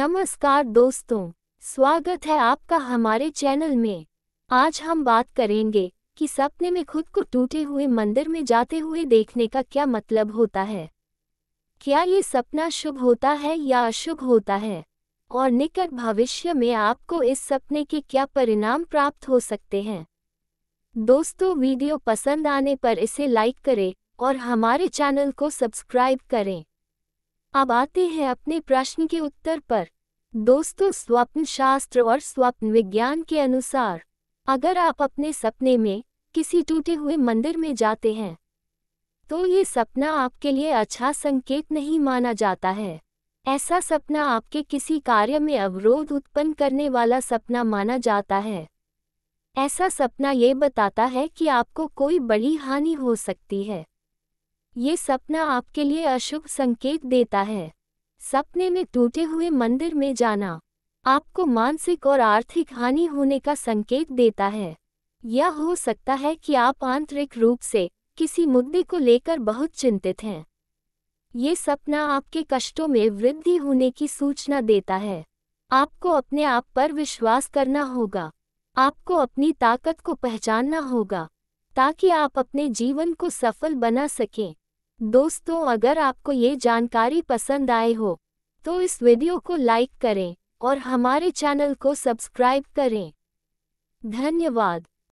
नमस्कार दोस्तों स्वागत है आपका हमारे चैनल में आज हम बात करेंगे कि सपने में खुद को टूटे हुए मंदिर में जाते हुए देखने का क्या मतलब होता है क्या ये सपना शुभ होता है या अशुभ होता है और निकट भविष्य में आपको इस सपने के क्या परिणाम प्राप्त हो सकते हैं दोस्तों वीडियो पसंद आने पर इसे लाइक करें और हमारे चैनल को सब्सक्राइब करें अब आते हैं अपने प्रश्न के उत्तर पर दोस्तों स्वप्न शास्त्र और स्वप्न विज्ञान के अनुसार अगर आप अपने सपने में किसी टूटे हुए मंदिर में जाते हैं तो ये सपना आपके लिए अच्छा संकेत नहीं माना जाता है ऐसा सपना आपके किसी कार्य में अवरोध उत्पन्न करने वाला सपना माना जाता है ऐसा सपना ये बताता है कि आपको कोई बड़ी हानि हो सकती है ये सपना आपके लिए अशुभ संकेत देता है सपने में टूटे हुए मंदिर में जाना आपको मानसिक और आर्थिक हानि होने का संकेत देता है यह हो सकता है कि आप आंतरिक रूप से किसी मुद्दे को लेकर बहुत चिंतित हैं ये सपना आपके कष्टों में वृद्धि होने की सूचना देता है आपको अपने आप पर विश्वास करना होगा आपको अपनी ताकत को पहचानना होगा ताकि आप अपने जीवन को सफल बना सकें दोस्तों अगर आपको ये जानकारी पसंद आए हो तो इस वीडियो को लाइक करें और हमारे चैनल को सब्सक्राइब करें धन्यवाद